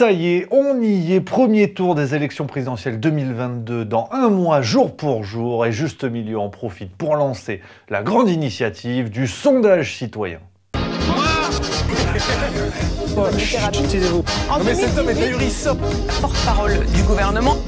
Ça y est, on y est. Premier tour des élections présidentielles 2022 dans un mois, jour pour jour. Et Juste Milieu en profite pour lancer la grande initiative du sondage citoyen. Porte-parole du gouvernement.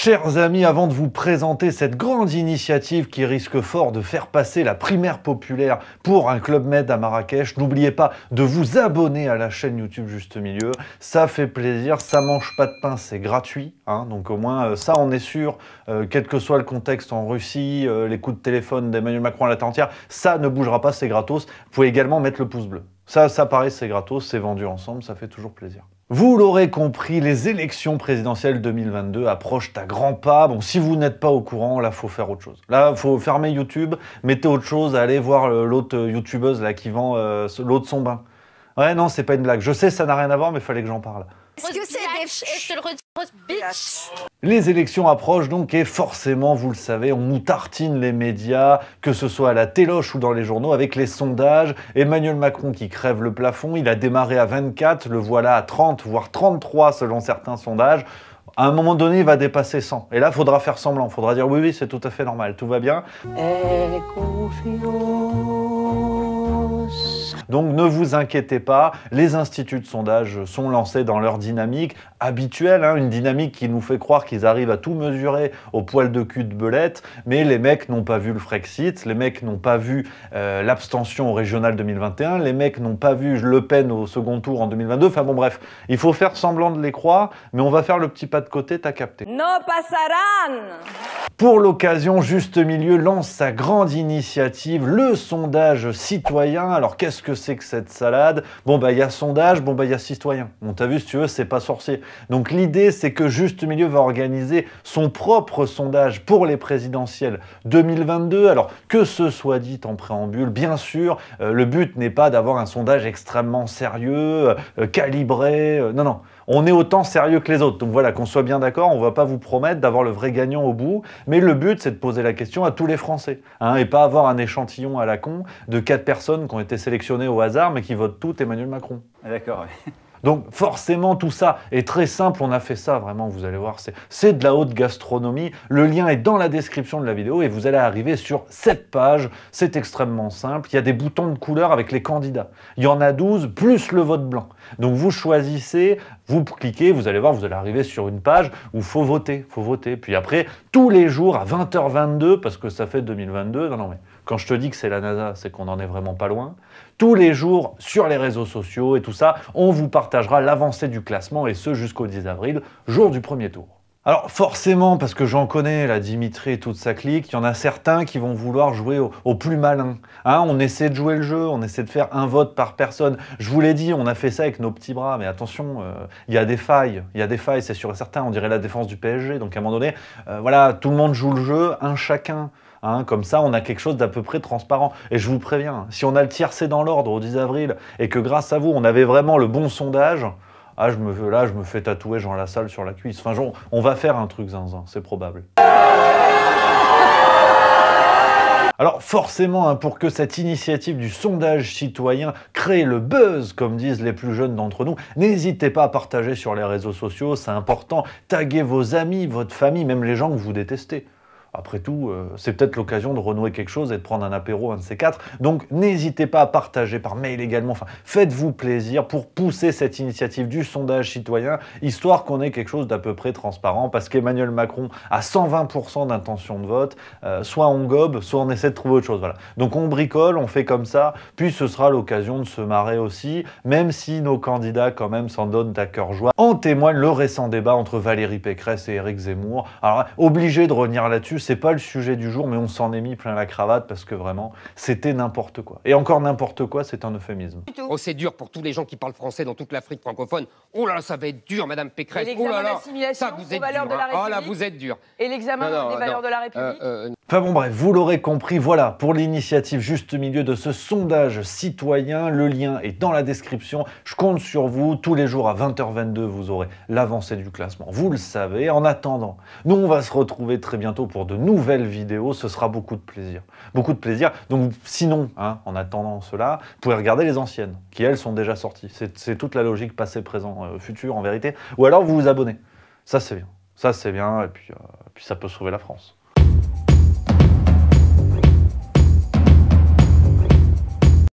Chers amis, avant de vous présenter cette grande initiative qui risque fort de faire passer la primaire populaire pour un Club Med à Marrakech, n'oubliez pas de vous abonner à la chaîne YouTube Juste Milieu. Ça fait plaisir, ça mange pas de pain, c'est gratuit. Hein, donc au moins, euh, ça, on est sûr, euh, quel que soit le contexte en Russie, euh, les coups de téléphone d'Emmanuel Macron à la terre ça ne bougera pas, c'est gratos. Vous pouvez également mettre le pouce bleu. Ça, ça paraît, c'est gratos, c'est vendu ensemble, ça fait toujours plaisir. Vous l'aurez compris, les élections présidentielles 2022 approchent à grands pas. Bon, si vous n'êtes pas au courant, là, faut faire autre chose. Là, faut fermer YouTube, mettez autre chose, allez voir euh, l'autre euh, YouTubeuse là qui vend euh, l'autre l'eau de son bain. Ouais, non, c'est pas une blague. Je sais, ça n'a rien à voir, mais fallait que j'en parle les élections approchent donc et forcément, vous le savez, on nous tartine les médias, que ce soit à la téloche ou dans les journaux, avec les sondages. Emmanuel Macron qui crève le plafond, il a démarré à 24, le voilà à 30, voire 33 selon certains sondages. À un moment donné, il va dépasser 100. Et là, faudra faire semblant, il faudra dire oui, oui, c'est tout à fait normal, tout va bien. Eh, donc ne vous inquiétez pas, les instituts de sondage sont lancés dans leur dynamique habituelle, hein, une dynamique qui nous fait croire qu'ils arrivent à tout mesurer au poil de cul de belette, mais les mecs n'ont pas vu le Frexit, les mecs n'ont pas vu euh, l'abstention au régional 2021, les mecs n'ont pas vu Le Pen au second tour en 2022, enfin bon bref, il faut faire semblant de les croire, mais on va faire le petit pas de côté, t'as capté. No pasarán pour l'occasion, Juste Milieu lance sa grande initiative, le sondage citoyen. Alors qu'est-ce que c'est que cette salade Bon bah il y a sondage, bon bah il y a citoyen. Bon t'as vu si tu veux, c'est pas sorcier. Donc l'idée c'est que Juste Milieu va organiser son propre sondage pour les présidentielles 2022. Alors que ce soit dit en préambule, bien sûr, euh, le but n'est pas d'avoir un sondage extrêmement sérieux, euh, calibré. Euh, non non on est autant sérieux que les autres. Donc voilà, qu'on soit bien d'accord, on ne va pas vous promettre d'avoir le vrai gagnant au bout, mais le but, c'est de poser la question à tous les Français, hein, et pas avoir un échantillon à la con de quatre personnes qui ont été sélectionnées au hasard, mais qui votent toutes Emmanuel Macron. D'accord, oui. Donc forcément tout ça est très simple, on a fait ça vraiment, vous allez voir, c'est de la haute gastronomie. Le lien est dans la description de la vidéo et vous allez arriver sur cette page, c'est extrêmement simple. Il y a des boutons de couleur avec les candidats. Il y en a 12 plus le vote blanc. Donc vous choisissez, vous cliquez, vous allez voir, vous allez arriver sur une page où faut voter, faut voter. Puis après tous les jours à 20h22 parce que ça fait 2022. Non non mais quand je te dis que c'est la NASA, c'est qu'on n'en est vraiment pas loin. Tous les jours, sur les réseaux sociaux et tout ça, on vous partagera l'avancée du classement, et ce jusqu'au 10 avril, jour du premier tour. Alors forcément, parce que j'en connais la Dimitri et toute sa clique, il y en a certains qui vont vouloir jouer au, plus malin. Hein, on essaie de jouer le jeu, on essaie de faire un vote par personne. Je vous l'ai dit, on a fait ça avec nos petits bras, mais attention, euh, il y a des failles, il y a des failles, c'est sûr et certain. On dirait la défense du PSG, donc à un moment donné, euh, voilà, tout le monde joue le jeu, un chacun. Hein, comme ça, on a quelque chose d'à peu près transparent. Et je vous préviens, hein, si on a le tiercé dans l'ordre au 10 avril et que grâce à vous, on avait vraiment le bon sondage, ah, je me, là, je me fais tatouer Jean Lassalle sur la cuisse. Enfin, on va faire un truc zinzin, c'est probable. Alors forcément, hein, pour que cette initiative du sondage citoyen crée le buzz, comme disent les plus jeunes d'entre nous, n'hésitez pas à partager sur les réseaux sociaux, c'est important. Taguez vos amis, votre famille, même les gens que vous détestez. Après tout, euh, c'est peut-être l'occasion de renouer quelque chose et de prendre un apéro, un de ces quatre. Donc n'hésitez pas à partager par mail également. Enfin, faites-vous plaisir pour pousser cette initiative du sondage citoyen, histoire qu'on ait quelque chose d'à peu près transparent, parce qu'Emmanuel Macron a 120% d'intention de vote. Euh, soit on gobe, soit on essaie de trouver autre chose. Voilà. Donc on bricole, on fait comme ça, puis ce sera l'occasion de se marrer aussi, même si nos candidats quand même s'en donnent à cœur joie. En témoigne le récent débat entre Valérie Pécresse et Éric Zemmour. Alors obligé de revenir là-dessus c'est pas le sujet du jour, mais on s'en est mis plein la cravate parce que vraiment, c'était n'importe quoi. Et encore n'importe quoi, c'est un euphémisme. Oh, c'est dur pour tous les gens qui parlent français dans toute l'Afrique francophone. Oh là là, ça va être dur, Madame Pécresse. Oh là là, ça vous êtes dur. Hein. Oh là, vous êtes dur. Et l'examen des valeurs de la République. Euh, euh, enfin bon, bref, vous l'aurez compris. Voilà pour l'initiative juste milieu de ce sondage citoyen. Le lien est dans la description. Je compte sur vous. Tous les jours à 20h22, vous aurez l'avancée du classement. Vous le savez. En attendant, nous on va se retrouver très bientôt pour de nouvelles vidéos, ce sera beaucoup de plaisir. Beaucoup de plaisir. Donc sinon, hein, en attendant cela, vous pouvez regarder les anciennes, qui elles sont déjà sorties. C'est toute la logique passé, présent, euh, futur en vérité. Ou alors vous vous abonnez. Ça c'est bien. Ça c'est bien, et puis, euh, puis ça peut sauver la France.